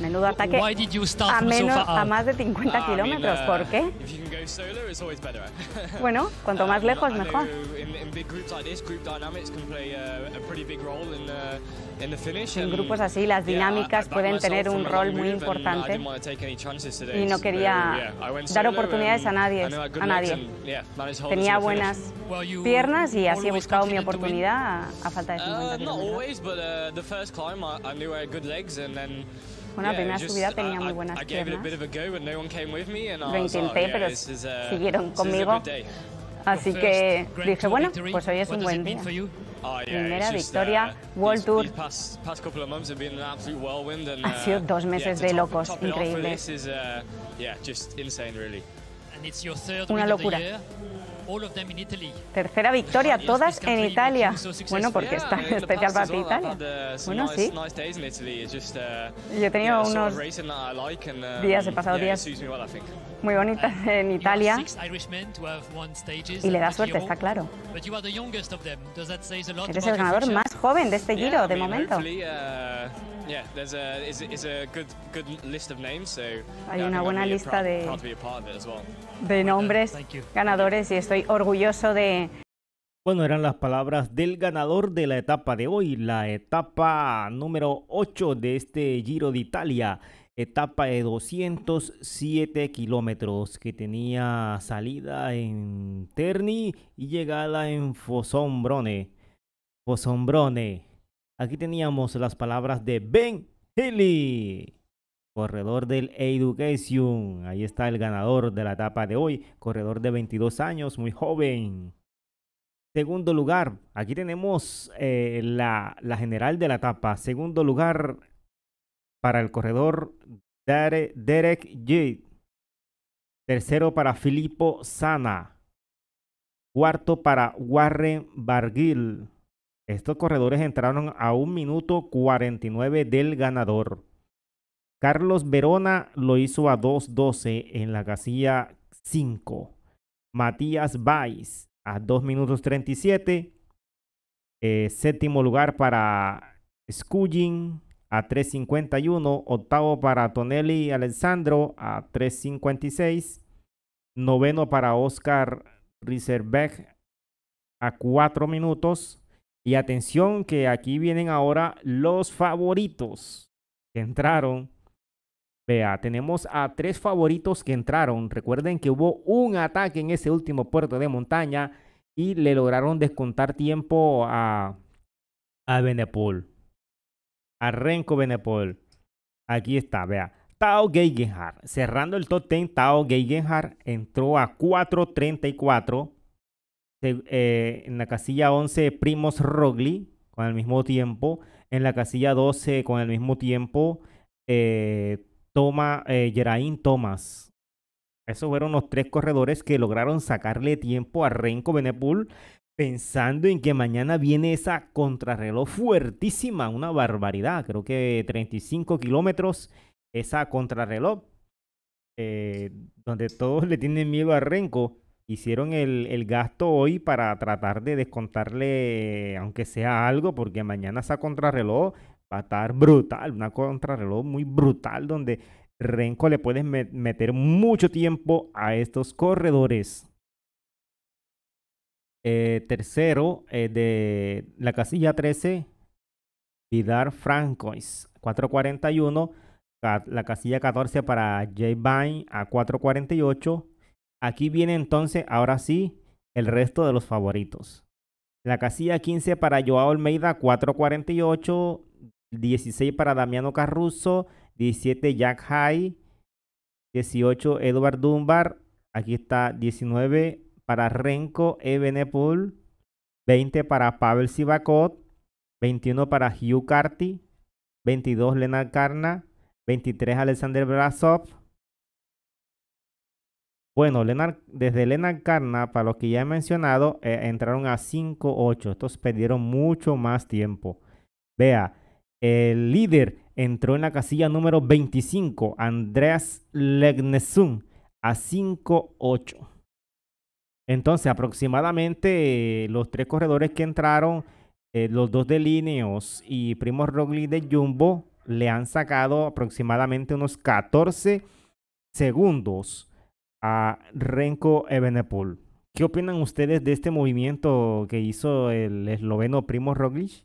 Menudo ataque a, menos, a más de 50 ah, kilómetros. ¿Por qué? Bueno, cuanto más um, lejos, uh, mejor. En grupos así, las dinámicas pueden tener un rol muy uh, importante y no quería dar oportunidades a nadie. A nadie. Tenía buenas piernas y así he buscado mi oportunidad a, falta de 50 bueno, la primera subida uh, tenía muy buenas piernas. Lo intenté, oh, pero uh, siguieron conmigo. Así que dije, bueno, pues hoy es un buen día. Oh, primera uh, victoria, World Tour. ha sido dos meses de locos, increíble. Una locura. Tercera victoria, todas en Italia. Bueno, porque está en especial para Italia. Uh, bueno, sí. Uh, Yo he tenido unos uh, um, días, he pasado días muy bonitas en Italia. Y le da suerte, está claro. Eres el ganador más joven de este giro, de momento. Hay una buena lista de de nombres ganadores y estoy orgulloso de... Bueno, eran las palabras del ganador de la etapa de hoy, la etapa número 8 de este Giro de Italia, etapa de 207 kilómetros que tenía salida en Terni y llegada en Fosombrone. Fosombrone. Aquí teníamos las palabras de Ben Healy. Corredor del Education. Ahí está el ganador de la etapa de hoy. Corredor de 22 años, muy joven. Segundo lugar, aquí tenemos eh, la, general de la etapa. Segundo lugar para el corredor Derek J. Tercero para Filippo Sana. Cuarto para Warren Barguil. Estos corredores entraron a un minuto 49 del ganador. Carlos Verona lo hizo a 2.12 en la casilla 5. Matías Valls a 2 minutos 37. Eh, séptimo lugar para Skullin a 3.51. Octavo para Tonelli Alessandro a 3.56. Noveno para Oscar Rieserbeck a 4 minutos. Y atención que aquí vienen ahora los favoritos que entraron Vea, tenemos a tres favoritos que entraron. Recuerden que hubo un ataque en ese último puerto de montaña y le lograron descontar tiempo a, a Benepol. A Renko Benepol. Aquí está, vea. Tao Geigenhardt. Cerrando el top 10, Tao Geigenhardt entró a 4.34. Eh, en la casilla 11, Primos Rogli con el mismo tiempo. En la casilla 12, con el mismo tiempo. Eh, Toma, eh, Geraint Thomas. Esos fueron los tres corredores que lograron sacarle tiempo a Renko Benepool, pensando en que mañana viene esa contrarreloj fuertísima, una barbaridad, creo que 35 kilómetros, esa contrarreloj, eh, donde todos le tienen miedo a Renko. Hicieron el, el gasto hoy para tratar de descontarle, aunque sea algo, porque mañana esa contrarreloj va a brutal, una contrarreloj muy brutal donde Renko le puede meter mucho tiempo a estos corredores. Eh, tercero, eh, de la casilla 13, Vidar Francois, 441. La casilla 14 para J Vine a 448. Aquí viene entonces, ahora sí, el resto de los favoritos. La casilla 15 para Joao Almeida, 448. 16 para Damiano Carruso, 17 Jack High, 18 Edward Dunbar, aquí está 19 para Renko Ebenepool, 20 para Pavel Sivakot, 21 para Hugh Carty, 22 Lenar Karna, 23 Alexander Brasov. Bueno, desde Lenar Karna, para los que ya he mencionado, eh, entraron a 5-8. Estos perdieron mucho más tiempo. Vea, el líder entró en la casilla número 25, Andreas Legnesun, a 5-8. Entonces, aproximadamente eh, los tres corredores que entraron, eh, los dos de líneas y Primo Rogli de Jumbo, le han sacado aproximadamente unos 14 segundos a Renko Evenepoel. ¿Qué opinan ustedes de este movimiento que hizo el esloveno Primo Roglic?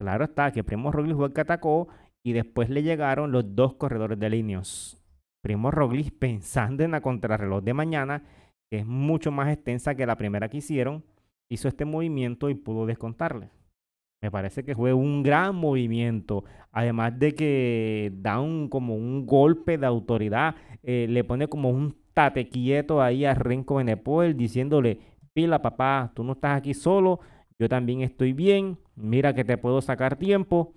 Claro está que Primo Roglic fue el que atacó y después le llegaron los dos corredores de líneas. Primo Roglic pensando en la contrarreloj de mañana, que es mucho más extensa que la primera que hicieron, hizo este movimiento y pudo descontarle. Me parece que fue un gran movimiento. Además de que da un, como un golpe de autoridad. Eh, le pone como un tate quieto ahí a Renko Benepoel diciéndole, pila papá, tú no estás aquí solo, yo también estoy bien, mira que te puedo sacar tiempo.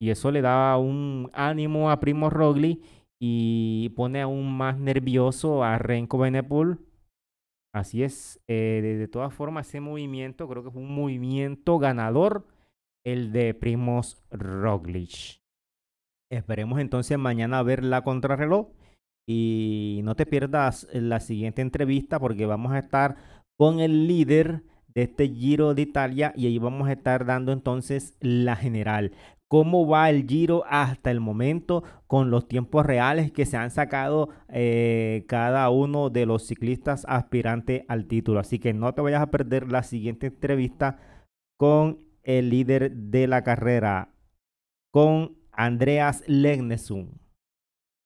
Y eso le da un ánimo a Primo Rogli y pone aún más nervioso a Renko Benepool. Así es, eh, de, todas formas ese movimiento creo que es un movimiento ganador, el de Primo Roglic. Esperemos entonces mañana ver la contrarreloj y no te pierdas la siguiente entrevista porque vamos a estar con el líder de este Giro de Italia y ahí vamos a estar dando entonces la general. Cómo va el Giro hasta el momento con los tiempos reales que se han sacado eh, cada uno de los ciclistas aspirantes al título. Así que no te vayas a perder la siguiente entrevista con el líder de la carrera, con Andreas Legnesum.